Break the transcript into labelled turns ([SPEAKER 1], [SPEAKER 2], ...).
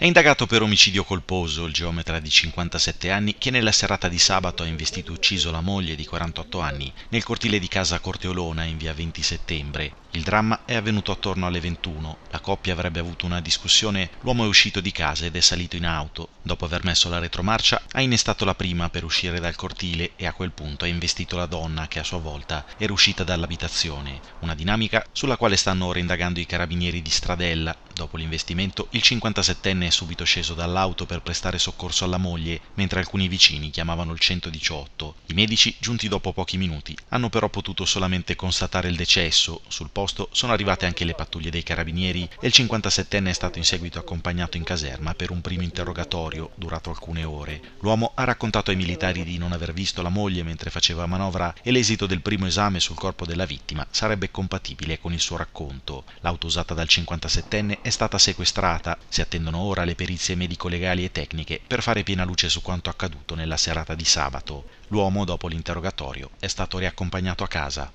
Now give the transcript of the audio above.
[SPEAKER 1] È indagato per omicidio colposo il geometra di 57 anni che nella serata di sabato ha investito e ucciso la moglie di 48 anni nel cortile di casa Corteolona in via 20 settembre. Il dramma è avvenuto attorno alle 21. La coppia avrebbe avuto una discussione, l'uomo è uscito di casa ed è salito in auto. Dopo aver messo la retromarcia, ha innestato la prima per uscire dal cortile e a quel punto ha investito la donna che a sua volta era uscita dall'abitazione. Una dinamica sulla quale stanno ora indagando i carabinieri di Stradella, Dopo l'investimento, il 57enne è subito sceso dall'auto per prestare soccorso alla moglie, mentre alcuni vicini chiamavano il 118. I medici, giunti dopo pochi minuti, hanno però potuto solamente constatare il decesso. Sul posto sono arrivate anche le pattuglie dei carabinieri e il 57enne è stato in seguito accompagnato in caserma per un primo interrogatorio durato alcune ore. L'uomo ha raccontato ai militari di non aver visto la moglie mentre faceva manovra e l'esito del primo esame sul corpo della vittima sarebbe compatibile con il suo racconto. L'auto usata dal 57enne è è stata sequestrata. Si attendono ora le perizie medico-legali e tecniche per fare piena luce su quanto accaduto nella serata di sabato. L'uomo, dopo l'interrogatorio, è stato riaccompagnato a casa